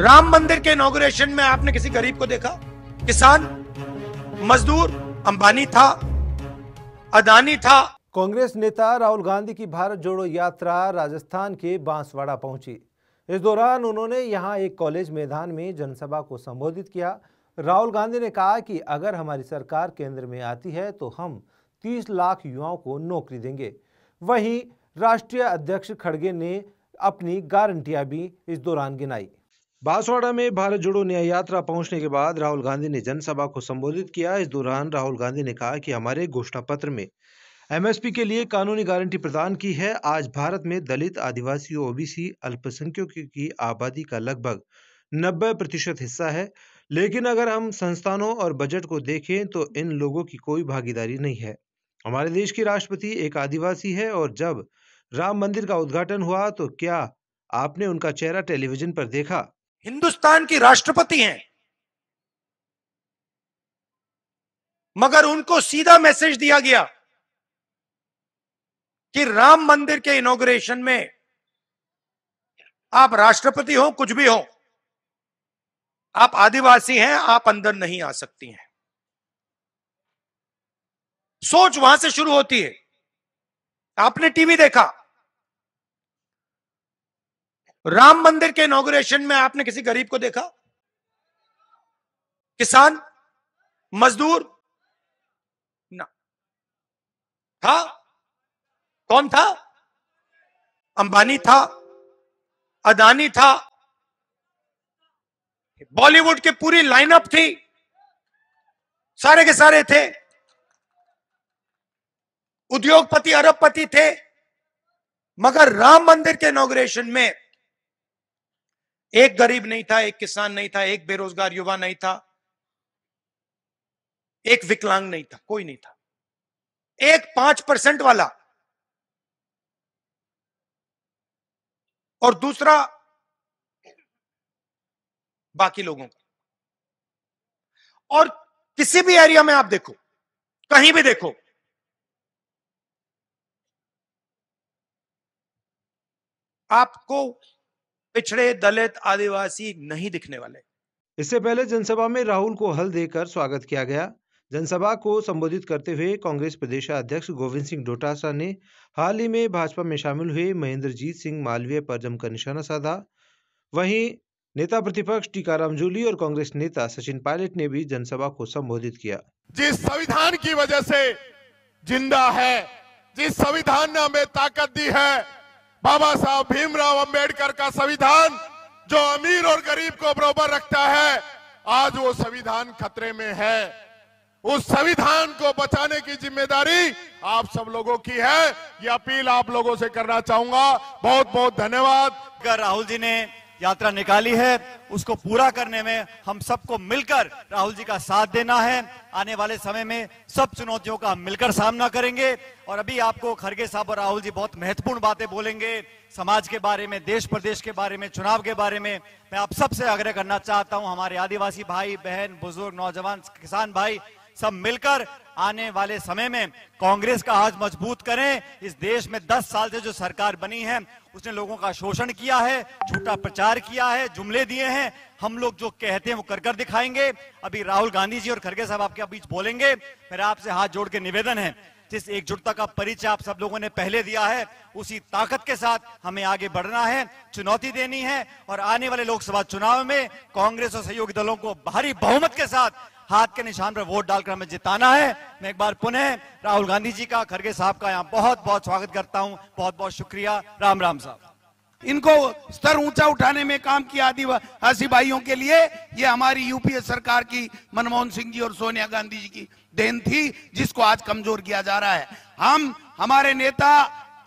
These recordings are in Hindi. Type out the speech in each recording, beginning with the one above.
राम मंदिर के इनोग्रेशन में आपने किसी गरीब को देखा किसान मजदूर अंबानी था अदानी था कांग्रेस नेता राहुल गांधी की भारत जोड़ो यात्रा राजस्थान के बांसवाड़ा पहुंची इस दौरान उन्होंने यहां एक कॉलेज मैदान में जनसभा को संबोधित किया राहुल गांधी ने कहा कि अगर हमारी सरकार केंद्र में आती है तो हम 30 लाख युवाओं को नौकरी देंगे वहीं राष्ट्रीय अध्यक्ष खड़गे ने अपनी गारंटियां भी इस दौरान गिनाई बांसवाड़ा में भारत जोड़ो न्याय यात्रा पहुंचने के बाद राहुल गांधी ने जनसभा को संबोधित किया इस दौरान राहुल गांधी ने कहा कि हमारे घोषणा पत्र में एमएसपी के लिए कानूनी गारंटी प्रदान की है आज भारत में दलित आदिवासी ओबीसी अल्पसंख्यकों की आबादी का लगभग नब्बे प्रतिशत हिस्सा है लेकिन अगर हम संस्थानों और बजट को देखें तो इन लोगों की कोई भागीदारी नहीं है हमारे देश की राष्ट्रपति एक आदिवासी है और जब राम मंदिर का उद्घाटन हुआ तो क्या आपने उनका चेहरा टेलीविजन पर देखा हिंदुस्तान की राष्ट्रपति हैं मगर उनको सीधा मैसेज दिया गया कि राम मंदिर के इनोग्रेशन में आप राष्ट्रपति हो कुछ भी हो आप आदिवासी हैं आप अंदर नहीं आ सकती हैं सोच वहां से शुरू होती है आपने टीवी देखा राम मंदिर के इनोग्रेशन में आपने किसी गरीब को देखा किसान मजदूर ना था कौन था अंबानी था अदानी था बॉलीवुड की पूरी लाइनअप थी सारे के सारे थे उद्योगपति अरबपति थे मगर राम मंदिर के इनोग्रेशन में एक गरीब नहीं था एक किसान नहीं था एक बेरोजगार युवा नहीं था एक विकलांग नहीं था कोई नहीं था एक पांच परसेंट वाला और दूसरा बाकी लोगों का और किसी भी एरिया में आप देखो कहीं भी देखो आपको पिछड़े दलित आदिवासी नहीं दिखने वाले इससे पहले जनसभा में राहुल को हल देकर स्वागत किया गया जनसभा को संबोधित करते हुए कांग्रेस अध्यक्ष गोविंद सिंह डोटासा ने हाल ही में भाजपा में शामिल हुए महेंद्रजीत सिंह मालवीय पर जमकर निशाना साधा वहीं नेता प्रतिपक्ष टीकाराम जूली और कांग्रेस नेता सचिन पायलट ने भी जनसभा को संबोधित किया जिस संविधान की वजह से जिंदा है जिस संविधान ने हमें ताकत दी है बाबा साहब भीमराव अंबेडकर का संविधान जो अमीर और गरीब को बराबर रखता है आज वो संविधान खतरे में है उस संविधान को बचाने की जिम्मेदारी आप सब लोगों की है ये अपील आप लोगों से करना चाहूंगा बहुत बहुत धन्यवाद राहुल जी ने यात्रा निकाली है उसको पूरा करने में हम सबको मिलकर राहुल जी का साथ देना है आने वाले समय में सब चुनौतियों का हम मिलकर सामना करेंगे और अभी आपको खड़गे साहब और राहुल जी बहुत महत्वपूर्ण बातें बोलेंगे समाज के बारे में देश प्रदेश के बारे में चुनाव के बारे में मैं आप सबसे आग्रह करना चाहता हूं हमारे आदिवासी भाई बहन बुजुर्ग नौजवान किसान भाई सब मिलकर आने वाले समय में कांग्रेस का हाथ मजबूत करें इस देश में 10 साल से जो सरकार बनी है उसने लोगों का शोषण किया है झूठा प्रचार किया है जुमले दिए हैं हम लोग जो कहते हैं वो कर कर दिखाएंगे अभी राहुल गांधी जी और खड़गे साहब आपके बीच बोलेंगे मेरा आपसे हाथ जोड़ के निवेदन है जिस एकजुटता का परिचय आप सब लोगों ने पहले दिया है उसी ताकत के साथ हमें आगे बढ़ना है चुनौती देनी है और आने वाले लोकसभा चुनाव में कांग्रेस और सहयोगी दलों को भारी बहुमत के साथ हाथ के निशान पर वोट डालकर हमें जिताना है मैं एक बार पुनः राहुल गांधी जी का खरगे साहब का यहाँ बहुत बहुत स्वागत करता हूँ बहुत बहुत शुक्रिया राम राम साहब इनको स्तर ऊंचा उठाने में काम किया आदिवासी भाइयों के लिए ये हमारी यूपीए सरकार की मनमोहन सिंह जी और सोनिया गांधी जी की देन थी जिसको आज कमजोर किया जा रहा है हम हमारे नेता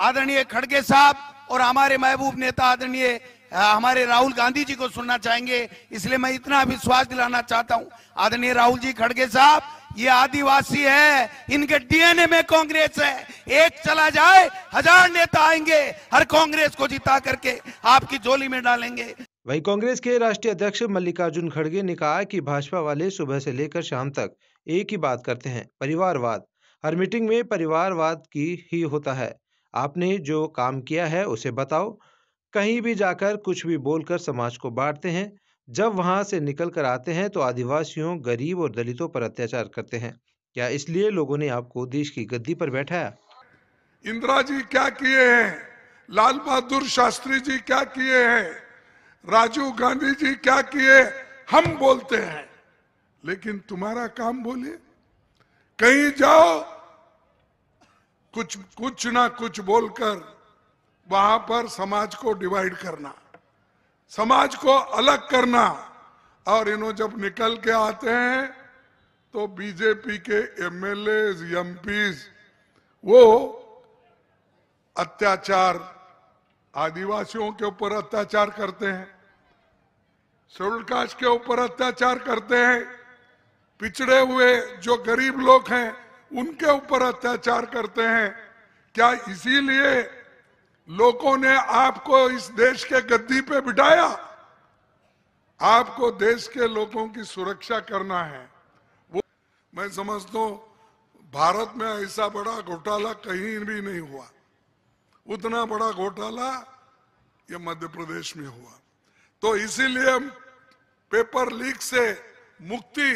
आदरणीय खड़गे साहब और हमारे महबूब नेता आदरणीय हमारे राहुल गांधी जी को सुनना चाहेंगे इसलिए मैं इतना विश्वास दिलाना चाहता हूं आदरणीय राहुल जी खड़गे साहब ये आदिवासी है इनके डीएनए में कांग्रेस है एक चला जाए हजार नेता आएंगे हर कांग्रेस को जिता करके आपकी झोली में डालेंगे वही कांग्रेस के राष्ट्रीय अध्यक्ष मल्लिकार्जुन खड़गे ने कहा कि भाजपा वाले सुबह से लेकर शाम तक एक ही बात करते हैं परिवारवाद हर मीटिंग में परिवारवाद की ही होता है आपने जो काम किया है उसे बताओ कहीं भी जाकर कुछ भी बोलकर समाज को बांटते हैं जब वहां से निकल कर आते हैं तो आदिवासियों गरीब और दलितों पर अत्याचार करते हैं क्या इसलिए लोगों ने आपको देश की गद्दी पर बैठाया इंदिरा जी क्या किए हैं लाल बहादुर शास्त्री जी क्या किए हैं राजीव गांधी जी क्या किए हम बोलते हैं लेकिन तुम्हारा काम बोले कहीं जाओ कुछ कुछ ना कुछ बोलकर वहां पर समाज को डिवाइड करना समाज को अलग करना और इन्हों जब निकल के आते हैं तो बीजेपी के एमएलए एमपीज वो अत्याचार आदिवासियों के ऊपर अत्याचार करते हैं शेड्यूल कास्ट के ऊपर अत्याचार करते हैं पिछड़े हुए जो गरीब लोग हैं उनके ऊपर अत्याचार करते हैं क्या इसीलिए लोगों ने आपको इस देश के गद्दी पे बिठाया आपको देश के लोगों की सुरक्षा करना है वो मैं समझता हूं भारत में ऐसा बड़ा घोटाला कहीं भी नहीं हुआ उतना बड़ा घोटाला ये मध्य प्रदेश में हुआ तो इसीलिए पेपर लीक से मुक्ति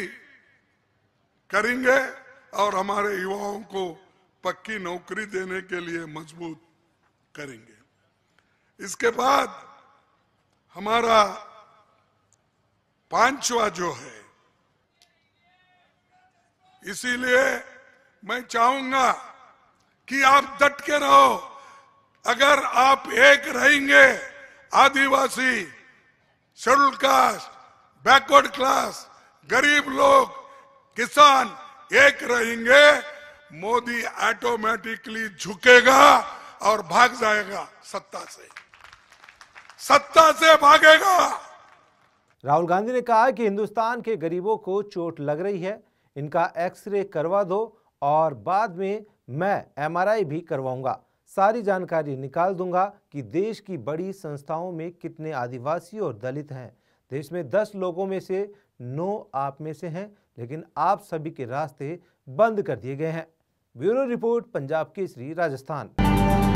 करेंगे और हमारे युवाओं को पक्की नौकरी देने के लिए मजबूत करेंगे इसके बाद हमारा पांचवा जो है इसीलिए मैं चाहूंगा कि आप डट के रहो अगर आप एक रहेंगे आदिवासी शेड्यूल कास्ट बैकवर्ड क्लास गरीब लोग किसान एक रहेंगे मोदी ऑटोमेटिकली झुकेगा और भाग जाएगा सत्ता से सत्ता से भागेगा राहुल गांधी ने कहा कि हिंदुस्तान के गरीबों को चोट लग रही है इनका एक्सरे करवा दो और बाद में मैं एमआरआई भी करवाऊंगा सारी जानकारी निकाल दूंगा कि देश की बड़ी संस्थाओं में कितने आदिवासी और दलित हैं देश में दस लोगों में से नौ आप में से हैं लेकिन आप सभी के रास्ते बंद कर दिए गए हैं ब्यूरो रिपोर्ट पंजाब केसरी राजस्थान